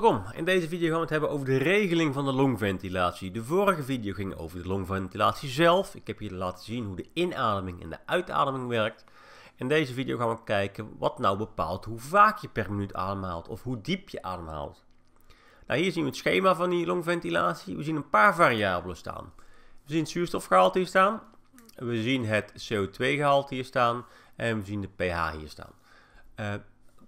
Welkom, in deze video gaan we het hebben over de regeling van de longventilatie. De vorige video ging over de longventilatie zelf. Ik heb je laten zien hoe de inademing en de uitademing werkt. In deze video gaan we kijken wat nou bepaalt hoe vaak je per minuut ademhaalt of hoe diep je ademhaalt. Nou, hier zien we het schema van die longventilatie. We zien een paar variabelen staan. We zien het zuurstofgehalte hier staan. We zien het CO2-gehalte hier staan. En we zien de pH hier staan. Eh,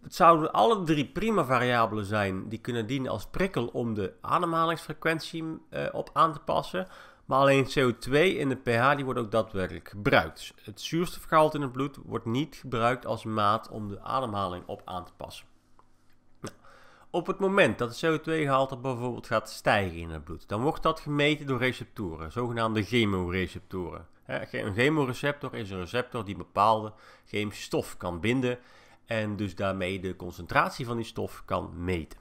het zouden alle drie prima variabelen zijn die kunnen dienen als prikkel om de ademhalingsfrequentie eh, op aan te passen. Maar alleen CO2 en de pH die wordt ook daadwerkelijk gebruikt. Dus het zuurstofgehalte in het bloed wordt niet gebruikt als maat om de ademhaling op aan te passen. Nou, op het moment dat het CO2-gehalte bijvoorbeeld gaat stijgen in het bloed, dan wordt dat gemeten door receptoren, zogenaamde chemoreceptoren. Een chemoreceptor is een receptor die bepaalde chemische stof kan binden en dus daarmee de concentratie van die stof kan meten.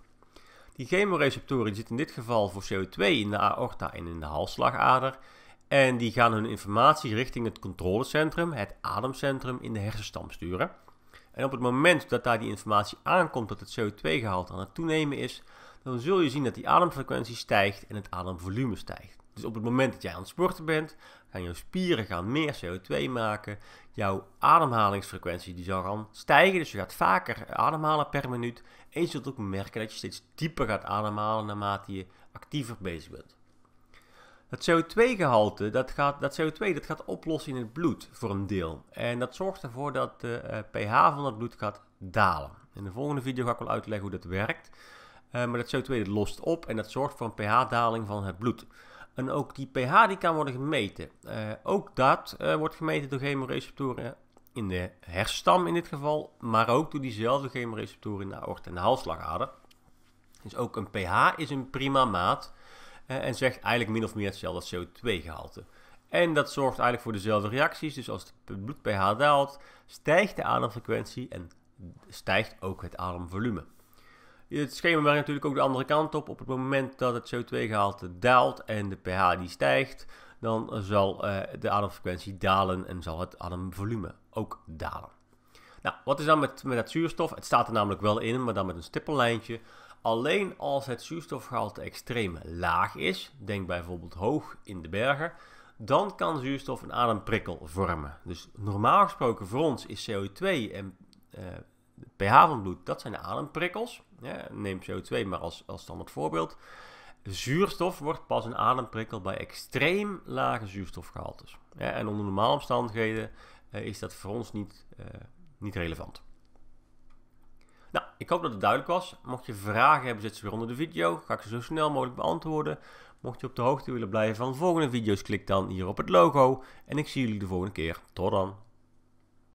Die chemoreceptoren zitten in dit geval voor CO2 in de aorta en in de halsslagader. En die gaan hun informatie richting het controlecentrum, het ademcentrum in de hersenstam sturen. En op het moment dat daar die informatie aankomt dat het CO2-gehalte aan het toenemen is, dan zul je zien dat die ademfrequentie stijgt en het ademvolume stijgt. Dus op het moment dat jij aan het sporten bent, jouw spieren gaan meer CO2 maken. Jouw ademhalingsfrequentie die zal gaan stijgen. Dus je gaat vaker ademhalen per minuut. En je zult ook merken dat je steeds dieper gaat ademhalen naarmate je actiever bezig bent. Het CO2-gehalte, dat, gaat, dat CO2 dat gaat oplossen in het bloed voor een deel. En dat zorgt ervoor dat de eh, pH van het bloed gaat dalen. In de volgende video ga ik wel uitleggen hoe dat werkt. Eh, maar dat CO2 dat lost op en dat zorgt voor een pH-daling van het bloed. En ook die pH die kan worden gemeten. Eh, ook dat eh, wordt gemeten door chemoreceptoren in de herstam in dit geval, maar ook door diezelfde chemoreceptoren in de oort en de halsslagader. Dus ook een pH is een prima maat eh, en zegt eigenlijk min of meer hetzelfde CO2-gehalte. En dat zorgt eigenlijk voor dezelfde reacties. Dus als het bloed-pH daalt, stijgt de ademfrequentie en stijgt ook het ademvolume. Het schema werkt natuurlijk ook de andere kant op. Op het moment dat het CO2-gehalte daalt en de pH die stijgt, dan zal eh, de ademfrequentie dalen en zal het ademvolume ook dalen. Nou, wat is dan met, met zuurstof? Het staat er namelijk wel in, maar dan met een stippellijntje. Alleen als het zuurstofgehalte extreem laag is, denk bijvoorbeeld hoog in de bergen, dan kan zuurstof een ademprikkel vormen. Dus normaal gesproken voor ons is CO2 en uh, pH van bloed, dat zijn de ademprikkels. Ja, neem CO2 maar als, als standaard voorbeeld. Zuurstof wordt pas een ademprikkel bij extreem lage zuurstofgehaltes. Ja, en onder normale omstandigheden eh, is dat voor ons niet, eh, niet relevant. Nou, ik hoop dat het duidelijk was. Mocht je vragen hebben, zet ze weer onder de video. Ga ik ze zo snel mogelijk beantwoorden. Mocht je op de hoogte willen blijven van volgende video's, klik dan hier op het logo. En ik zie jullie de volgende keer. Tot dan.